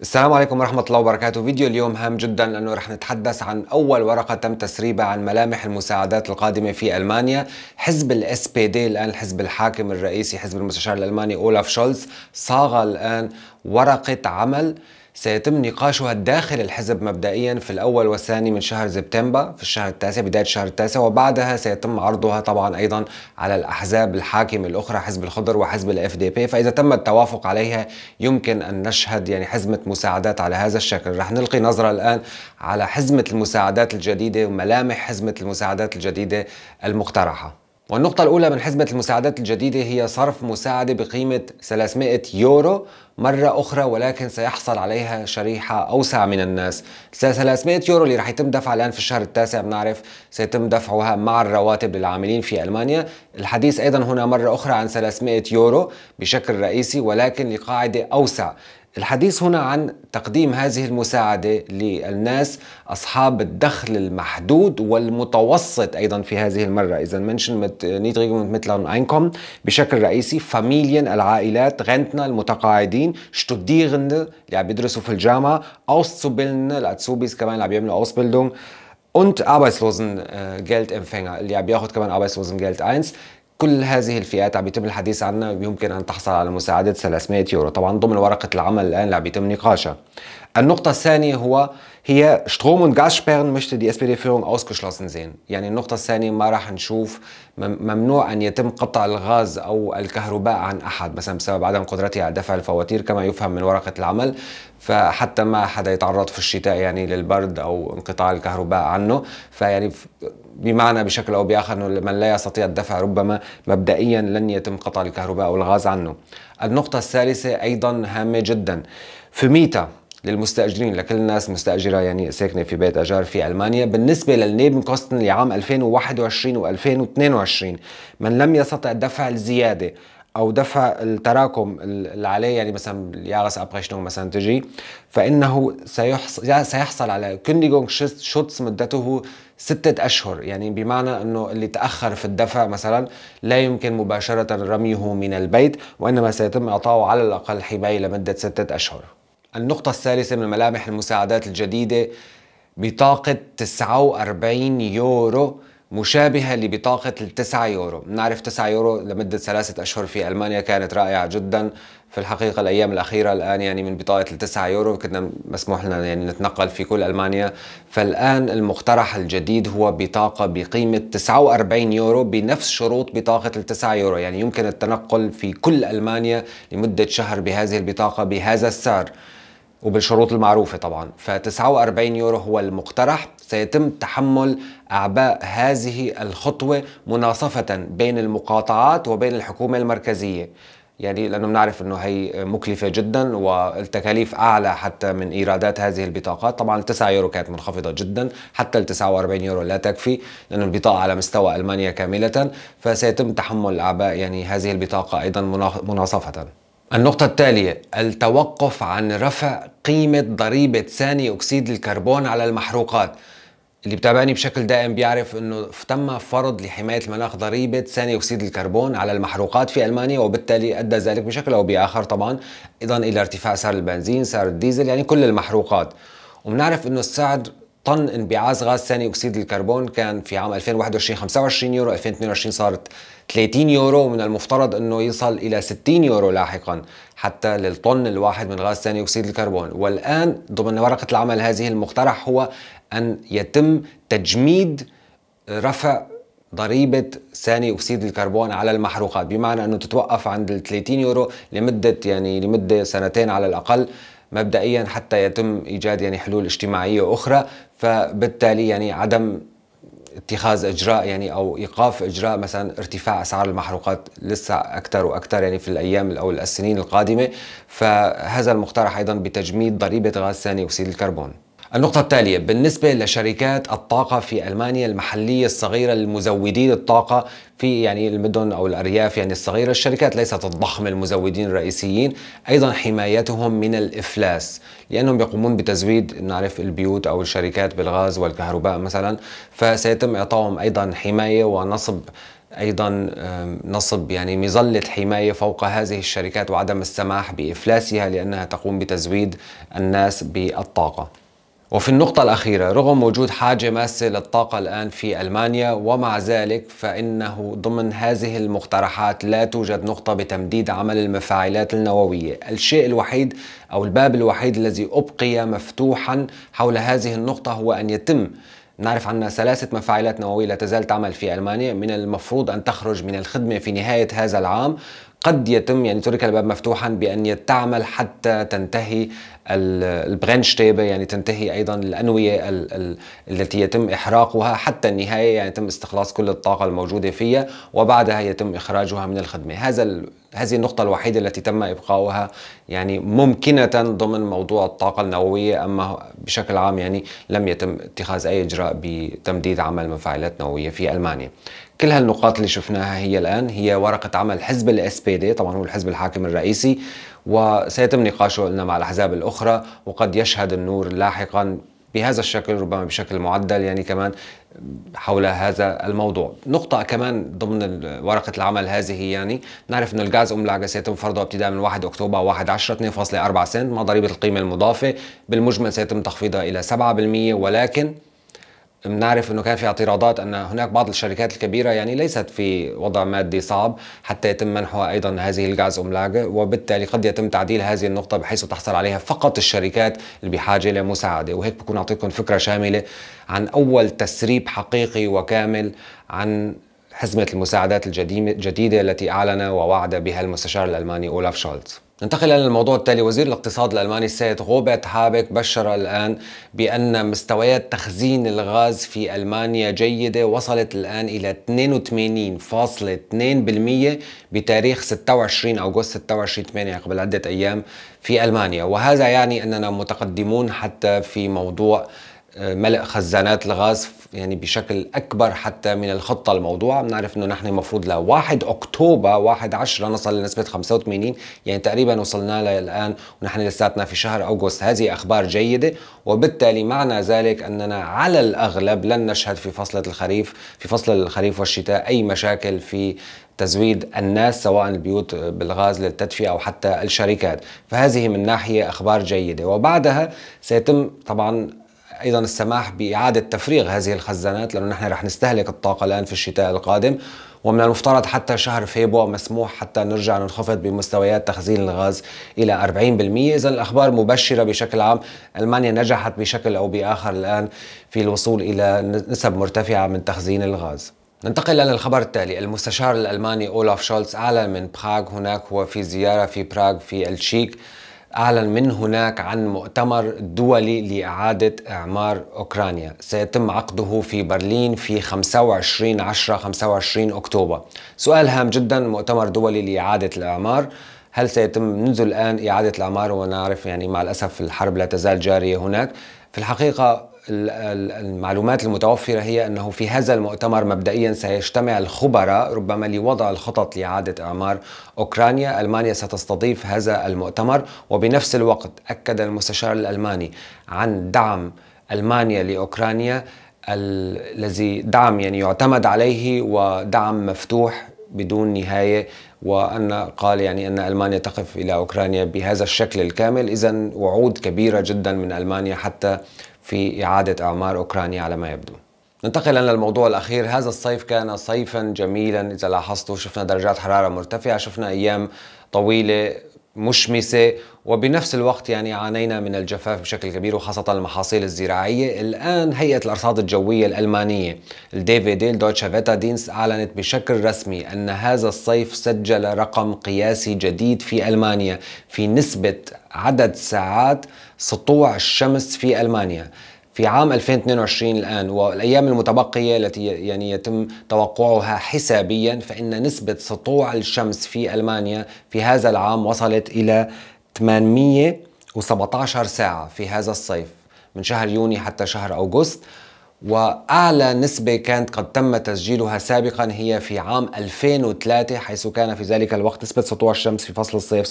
السلام عليكم ورحمة الله وبركاته فيديو اليوم هام جدا لأنه رح نتحدث عن أول ورقة تم تسريبها عن ملامح المساعدات القادمة في ألمانيا حزب الاس بي دي الآن الحزب الحاكم الرئيسي حزب المستشار الألماني أولاف شولز صاغ الآن ورقة عمل سيتم نقاشها داخل الحزب مبدئيا في الأول والثاني من شهر سبتمبر في الشهر التاسع بداية الشهر التاسع وبعدها سيتم عرضها طبعا أيضا على الأحزاب الحاكمة الأخرى حزب الخضر وحزب الاف دي بي فإذا تم التوافق عليها يمكن أن نشهد يعني حزمة مساعدات على هذا الشكل رح نلقي نظرة الآن على حزمة المساعدات الجديدة وملامح حزمة المساعدات الجديدة المقترحة والنقطة الأولى من حزمة المساعدات الجديدة هي صرف مساعدة بقيمة 300 يورو مرة أخرى ولكن سيحصل عليها شريحة أوسع من الناس 300 يورو اللي رح يتم دفعها الآن في الشهر التاسع بنعرف سيتم دفعها مع الرواتب للعاملين في ألمانيا الحديث أيضا هنا مرة أخرى عن 300 يورو بشكل رئيسي ولكن لقاعدة أوسع الحديث هنا عن تقديم هذه المساعدة للناس أصحاب الدخل المحدود والمتوسط أيضا في هذه المرة إذا منشن مت niedrigem und mittleren بشكل رئيسي Familien العائلات غنتنا المتقاعدين شتوديغن اللي عم بيدرسوا في الجامعة أوستوبيلن الأتسوبيس كمان اللي عم بيعملوا Ausbildung und Arbeitslosengeld-Empfänger, äh, اللي عم auch كمان Arbeitslosengeld 1 كل هذه الفئات عم يتم الحديث عنها ويمكن ان تحصل على مساعده 300 يورو طبعا ضمن ورقه العمل الان اللي عم يتم نقاشها النقطة الثانية هو هي Strom- und Gassperren möchte die SPD-Führung ausgeschlossen sehen يعني النقطة الثانية ما راح نشوف ممنوع أن يتم قطع الغاز أو الكهرباء عن أحد مثلا بسبب عدم قدرته على دفع الفواتير كما يفهم من ورقة العمل فحتى ما حدا يتعرض في الشتاء يعني للبرد أو انقطاع الكهرباء عنه فيعني بمعنى بشكل أو بآخر أنه من لا يستطيع الدفع ربما مبدئيا لن يتم قطع الكهرباء أو الغاز عنه النقطة الثالثة أيضا هامة جدا في ميتا للمستاجرين لكل الناس مستاجره يعني ساكنه في بيت اجار في المانيا بالنسبه للنيبن كوستن لعام 2021 و2022 من لم يستطع دفع الزياده او دفع التراكم اللي عليه يعني مثلا الياغس ابريشنون مثلا تجي فانه سيحصل سيحصل على كنديغونغ شوتس مدته ستة أشهر يعني بمعنى أنه اللي تأخر في الدفع مثلا لا يمكن مباشرة رميه من البيت وإنما سيتم إعطائه على الأقل حماية لمدة ستة أشهر النقطة الثالثة من ملامح المساعدات الجديدة بطاقة 49 يورو مشابهة لبطاقة 9 يورو نعرف 9 يورو لمدة ثلاثة أشهر في ألمانيا كانت رائعة جدا في الحقيقة الأيام الأخيرة الآن يعني من بطاقة 9 يورو كنا مسموح لنا يعني نتنقل في كل ألمانيا فالآن المقترح الجديد هو بطاقة بقيمة 49 يورو بنفس شروط بطاقة 9 يورو يعني يمكن التنقل في كل ألمانيا لمدة شهر بهذه البطاقة بهذا السعر وبالشروط المعروفة طبعا ف49 يورو هو المقترح سيتم تحمل أعباء هذه الخطوة مناصفة بين المقاطعات وبين الحكومة المركزية يعني لأنه بنعرف أنه هي مكلفة جدا والتكاليف أعلى حتى من إيرادات هذه البطاقات طبعا 9 يورو كانت منخفضة جدا حتى ال 49 يورو لا تكفي لأن البطاقة على مستوى ألمانيا كاملة فسيتم تحمل أعباء يعني هذه البطاقة أيضا مناصفة النقطة التالية التوقف عن رفع قيمة ضريبة ثاني أكسيد الكربون على المحروقات اللي بتابعني بشكل دائم بيعرف انه تم فرض لحمايه المناخ ضريبه ثاني اكسيد الكربون على المحروقات في المانيا وبالتالي ادى ذلك بشكل او باخر طبعا ايضا الى ارتفاع سعر البنزين، سعر الديزل يعني كل المحروقات. وبنعرف انه السعر طن انبعاث غاز ثاني اكسيد الكربون كان في عام 2021 25 يورو 2022 صارت 30 يورو ومن المفترض انه يصل الى 60 يورو لاحقا حتى للطن الواحد من غاز ثاني اكسيد الكربون والان ضمن ورقه العمل هذه المقترح هو ان يتم تجميد رفع ضريبة ثاني أكسيد الكربون على المحروقات بمعنى أنه تتوقف عند ال 30 يورو لمدة يعني لمدة سنتين على الأقل مبدئيا حتى يتم إيجاد يعني حلول اجتماعية أخرى فبالتالي يعني عدم اتخاذ اجراء يعني او ايقاف اجراء مثلا ارتفاع اسعار المحروقات لسه اكثر واكثر يعني في الايام او السنين القادمه فهذا المقترح ايضا بتجميد ضريبه غاز ثاني اكسيد الكربون النقطة التالية بالنسبة لشركات الطاقة في ألمانيا المحلية الصغيرة المزودي للطاقة في يعني المدن أو الأرياف يعني الصغيرة الشركات ليست الضخمة المزودين الرئيسيين أيضا حمايتهم من الإفلاس لأنهم يقومون بتزويد نعرف البيوت أو الشركات بالغاز والكهرباء مثلا فسيتم إعطائهم أيضا حماية ونصب ايضا نصب يعني مظله حمايه فوق هذه الشركات وعدم السماح بافلاسها لانها تقوم بتزويد الناس بالطاقه وفي النقطة الأخيرة رغم وجود حاجة ماسة للطاقة الآن في ألمانيا ومع ذلك فإنه ضمن هذه المقترحات لا توجد نقطة بتمديد عمل المفاعلات النووية الشيء الوحيد أو الباب الوحيد الذي أبقي مفتوحا حول هذه النقطة هو أن يتم نعرف عنا ثلاثة مفاعلات نووية لا تزال تعمل في ألمانيا من المفروض أن تخرج من الخدمة في نهاية هذا العام قد يتم يعني ترك الباب مفتوحا بأن تعمل حتى تنتهي البرنشتيبه يعني تنتهي ايضا الانويه الـ الـ التي يتم احراقها حتى النهايه يعني يتم استخلاص كل الطاقه الموجوده فيها وبعدها يتم اخراجها من الخدمه هذا هذه النقطة الوحيدة التي تم إبقاؤها يعني ممكنة ضمن موضوع الطاقة النووية أما بشكل عام يعني لم يتم اتخاذ أي إجراء بتمديد عمل مفاعلات نووية في ألمانيا كل هالنقاط اللي شفناها هي الآن هي ورقة عمل حزب الاس بي دي طبعا هو الحزب الحاكم الرئيسي وسيتم نقاشه لنا مع الأحزاب الأخرى وقد يشهد النور لاحقا بهذا الشكل ربما بشكل معدل يعني كمان حول هذا الموضوع نقطة كمان ضمن ورقة العمل هذه يعني نعرف أن الغاز أم العجة سيتم فرضه ابتداء من 1 أكتوبر 1 10 2.4 سنت مع ضريبة القيمة المضافة بالمجمل سيتم تخفيضها إلى 7% ولكن بنعرف انه كان في اعتراضات ان هناك بعض الشركات الكبيره يعني ليست في وضع مادي صعب حتى يتم منحها ايضا هذه الغاز املاج وبالتالي قد يتم تعديل هذه النقطه بحيث تحصل عليها فقط الشركات اللي بحاجه لمساعده وهيك بكون اعطيكم فكره شامله عن اول تسريب حقيقي وكامل عن حزمه المساعدات الجديده التي اعلن ووعد بها المستشار الالماني اولاف شولتز ننتقل الى الموضوع التالي وزير الاقتصاد الالماني السيد غوبرت هابك بشر الان بان مستويات تخزين الغاز في المانيا جيده وصلت الان الى 82.2% بتاريخ 26 اغسطس 26 8 قبل عده ايام في المانيا وهذا يعني اننا متقدمون حتى في موضوع ملء خزانات الغاز يعني بشكل أكبر حتى من الخطة الموضوعة بنعرف أنه نحن المفروض ل 1 أكتوبر 1 10 نصل لنسبة 85 يعني تقريبا وصلنا لها الآن ونحن لساتنا في شهر أغسطس هذه أخبار جيدة وبالتالي معنى ذلك أننا على الأغلب لن نشهد في فصلة الخريف في فصل الخريف والشتاء أي مشاكل في تزويد الناس سواء البيوت بالغاز للتدفئة أو حتى الشركات فهذه من ناحية أخبار جيدة وبعدها سيتم طبعا ايضا السماح باعاده تفريغ هذه الخزانات لانه نحن رح نستهلك الطاقه الان في الشتاء القادم ومن المفترض حتى شهر فيبو مسموح حتى نرجع ننخفض بمستويات تخزين الغاز الى 40% اذا الاخبار مبشره بشكل عام المانيا نجحت بشكل او باخر الان في الوصول الى نسب مرتفعه من تخزين الغاز ننتقل للخبر التالي المستشار الالماني اولاف شولتز اعلن من براغ هناك هو في زياره في براغ في التشيك أعلن من هناك عن مؤتمر دولي لإعادة إعمار أوكرانيا سيتم عقده في برلين في 25 10 25 أكتوبر سؤال هام جدا مؤتمر دولي لإعادة الإعمار هل سيتم منذ الآن إعادة الأعمار ونعرف يعني مع الأسف الحرب لا تزال جارية هناك في الحقيقة المعلومات المتوفرة هي أنه في هذا المؤتمر مبدئيا سيجتمع الخبراء ربما لوضع الخطط لإعادة إعمار أوكرانيا ألمانيا ستستضيف هذا المؤتمر وبنفس الوقت أكد المستشار الألماني عن دعم ألمانيا لأوكرانيا الذي دعم يعني يعتمد عليه ودعم مفتوح بدون نهايه وان قال يعني ان المانيا تقف الى اوكرانيا بهذا الشكل الكامل اذا وعود كبيره جدا من المانيا حتى في اعاده اعمار اوكرانيا على ما يبدو ننتقل الان للموضوع الاخير هذا الصيف كان صيفا جميلا اذا لاحظتوا شفنا درجات حراره مرتفعه شفنا ايام طويله مشمسة وبنفس الوقت يعني عانينا من الجفاف بشكل كبير وخاصة المحاصيل الزراعية الآن هيئة الأرصاد الجوية الألمانية الدي في فيتا دينس أعلنت بشكل رسمي أن هذا الصيف سجل رقم قياسي جديد في ألمانيا في نسبة عدد ساعات سطوع الشمس في ألمانيا في عام 2022 الآن والأيام المتبقية التي يعني يتم توقعها حسابيا فإن نسبة سطوع الشمس في ألمانيا في هذا العام وصلت إلى 817 ساعة في هذا الصيف من شهر يونيو حتى شهر أغسطس وأعلى نسبة كانت قد تم تسجيلها سابقا هي في عام 2003 حيث كان في ذلك الوقت نسبة سطوع الشمس في فصل الصيف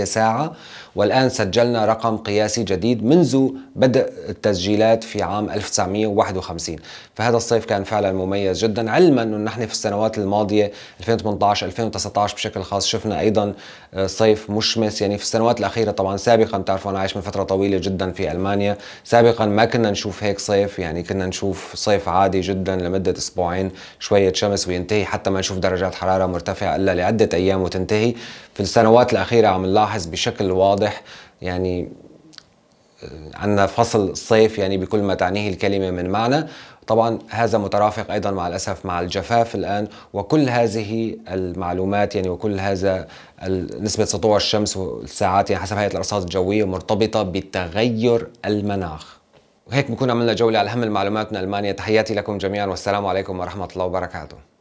793.3 ساعة والآن سجلنا رقم قياسي جديد منذ بدء التسجيلات في عام 1951 فهذا الصيف كان فعلا مميز جدا علما أنه نحن في السنوات الماضية 2018 2019 بشكل خاص شفنا أيضا آه، صيف مشمس يعني في السنوات الأخيرة طبعا سابقا تعرفوا أنا عايش من فترة طويلة جدا في ألمانيا سابقا ما كنا نشوف هيك صيف يعني كنا نشوف صيف عادي جدا لمدة أسبوعين شوية شمس وينتهي حتى ما نشوف درجات حرارة مرتفعة إلا لعدة أيام وتنتهي في السنوات الأخيرة عم نلاحظ بشكل واضح يعني آه، عندنا فصل الصيف يعني بكل ما تعنيه الكلمة من معنى طبعا هذا مترافق ايضا مع الاسف مع الجفاف الان وكل هذه المعلومات يعني وكل هذا نسبه سطوع الشمس والساعات يعني حسب هيئه الارصاد الجويه مرتبطه بتغير المناخ وهيك بكون عملنا جولة على أهم المعلومات من ألمانيا تحياتي لكم جميعا والسلام عليكم ورحمة الله وبركاته